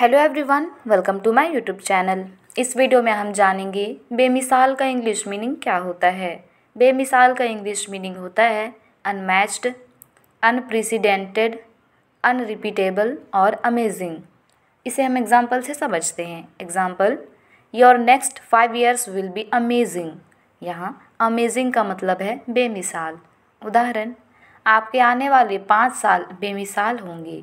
hello everyone welcome to my YouTube channel इस video में हम जानेंगे बेमिसाल का इंग्लिश मीनिंग क्या होता है बेमिसाल का इंग्लिश मीनिंग होता है अनमैच्ड अनप्रेसिडेंटेड अनरिपीटेबल और अमेजिंग इसे हम एग्जांपल से समझते हैं example your next five years will be amazing यहाँ अमेजिंग का मतलब है बेमिसाल उदाहरण आपके आने वाले पाँच साल बेमिसाल होंगे